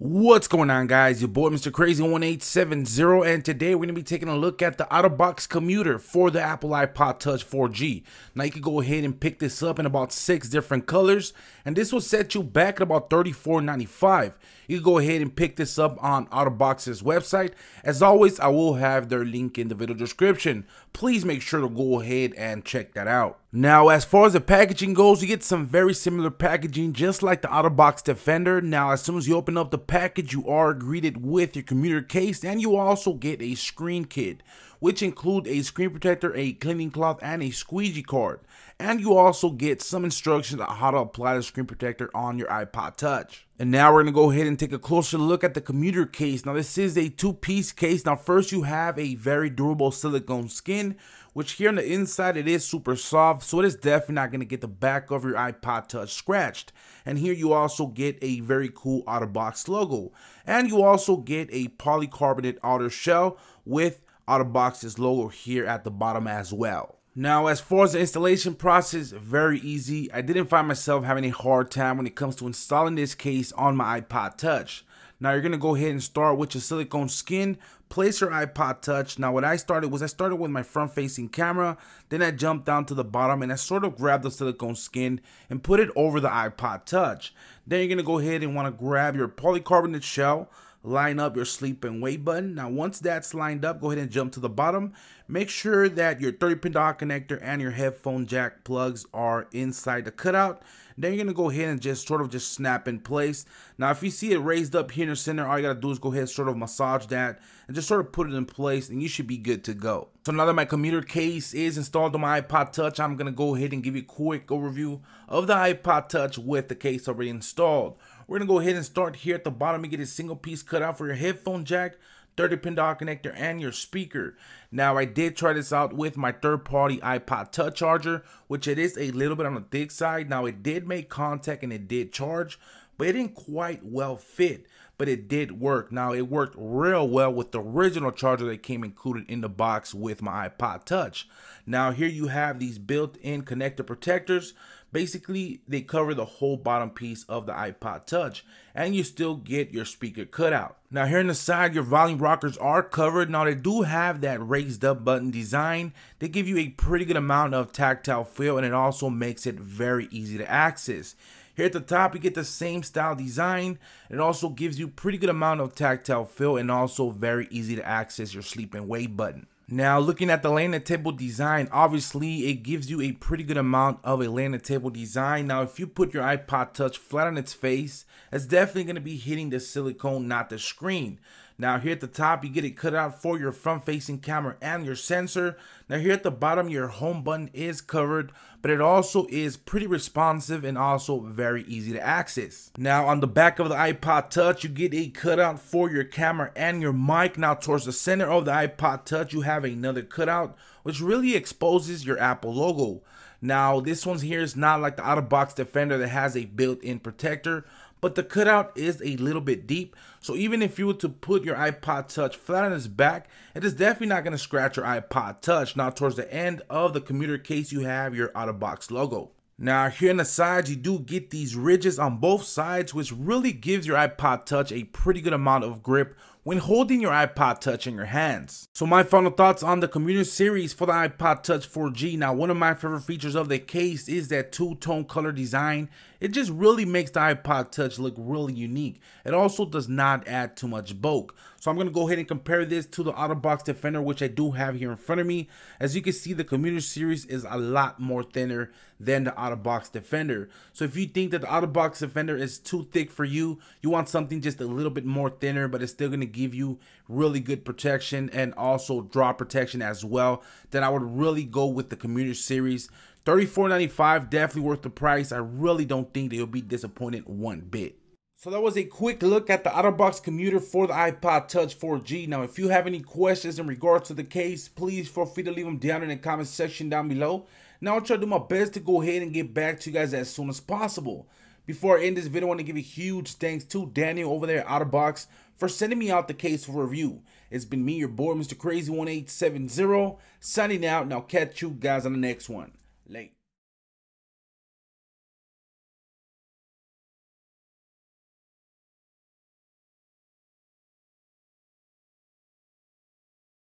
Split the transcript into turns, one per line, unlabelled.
What's going on, guys? Your boy, Mr. Crazy 1870, and today we're going to be taking a look at the out-of-box commuter for the Apple iPod Touch 4G. Now, you can go ahead and pick this up in about six different colors, and this will set you back at about $34.95. You can go ahead and pick this up on Autobox's website. As always, I will have their link in the video description. Please make sure to go ahead and check that out. Now, as far as the packaging goes, you get some very similar packaging, just like the Autobox Defender. Now, as soon as you open up the package, you are greeted with your commuter case and you also get a screen kit which include a screen protector, a cleaning cloth, and a squeegee card. And you also get some instructions on how to apply the screen protector on your iPod Touch. And now we're gonna go ahead and take a closer look at the commuter case. Now this is a two-piece case. Now first you have a very durable silicone skin, which here on the inside it is super soft, so it is definitely not gonna get the back of your iPod Touch scratched. And here you also get a very cool OtterBox logo. And you also get a polycarbonate outer shell with box is logo here at the bottom as well. Now, as far as the installation process, very easy. I didn't find myself having a hard time when it comes to installing this case on my iPod Touch. Now, you're gonna go ahead and start with your silicone skin, place your iPod Touch. Now, what I started was I started with my front facing camera, then I jumped down to the bottom and I sort of grabbed the silicone skin and put it over the iPod Touch. Then you're gonna go ahead and wanna grab your polycarbonate shell line up your sleep and wake button. Now, once that's lined up, go ahead and jump to the bottom. Make sure that your 30 pin dock connector and your headphone jack plugs are inside the cutout. Then you're gonna go ahead and just sort of just snap in place. Now, if you see it raised up here in the center, all you gotta do is go ahead and sort of massage that and just sort of put it in place and you should be good to go. So now that my commuter case is installed on my iPod Touch, I'm gonna go ahead and give you a quick overview of the iPod Touch with the case already installed. We're gonna go ahead and start here at the bottom and get a single piece cut out for your headphone jack, 30 pin dock connector, and your speaker. Now I did try this out with my third party iPod touch charger, which it is a little bit on the thick side. Now it did make contact and it did charge, but it didn't quite well fit, but it did work. Now, it worked real well with the original charger that came included in the box with my iPod Touch. Now, here you have these built in connector protectors. Basically, they cover the whole bottom piece of the iPod Touch, and you still get your speaker cutout. Now, here on the side, your volume rockers are covered. Now, they do have that raised up button design. They give you a pretty good amount of tactile feel, and it also makes it very easy to access. Here at the top, you get the same style design. It also gives you pretty good amount of tactile feel and also very easy to access your sleep and wake button. Now, looking at the landing table design, obviously it gives you a pretty good amount of a landing table design. Now, if you put your iPod Touch flat on its face, it's definitely going to be hitting the silicone, not the screen. Now here at the top, you get it cut out for your front facing camera and your sensor. Now here at the bottom, your home button is covered, but it also is pretty responsive and also very easy to access. Now on the back of the iPod Touch, you get a cutout for your camera and your mic. Now towards the center of the iPod Touch, you have another cutout, which really exposes your Apple logo. Now this one here is not like the out-of-box Defender that has a built-in protector, but the cutout is a little bit deep. So even if you were to put your iPod Touch flat on its back, it is definitely not going to scratch your iPod Touch. Now towards the end of the commuter case, you have your out-of-box logo. Now here on the sides, you do get these ridges on both sides, which really gives your iPod Touch a pretty good amount of grip when holding your iPod Touch in your hands. So my final thoughts on the commuter series for the iPod Touch 4G. Now one of my favorite features of the case is that two-tone color design. It just really makes the iPod Touch look really unique. It also does not add too much bulk. So I'm going to go ahead and compare this to the Otterbox Defender, which I do have here in front of me. As you can see, the Commuter Series is a lot more thinner than the Otterbox Defender. So if you think that the Otterbox Defender is too thick for you, you want something just a little bit more thinner, but it's still going to give you really good protection and also draw protection as well, then I would really go with the Commuter Series. $34.95, definitely worth the price. I really don't think they'll be disappointed one bit. So that was a quick look at the OtterBox commuter for the iPod Touch 4G. Now, if you have any questions in regards to the case, please feel free to leave them down in the comment section down below. Now, I'll try to do my best to go ahead and get back to you guys as soon as possible. Before I end this video, I want to give a huge thanks to Daniel over there at OtterBox for sending me out the case for review. It's been me, your boy, Mr. Crazy1870, signing out, and I'll catch you guys on the next one late.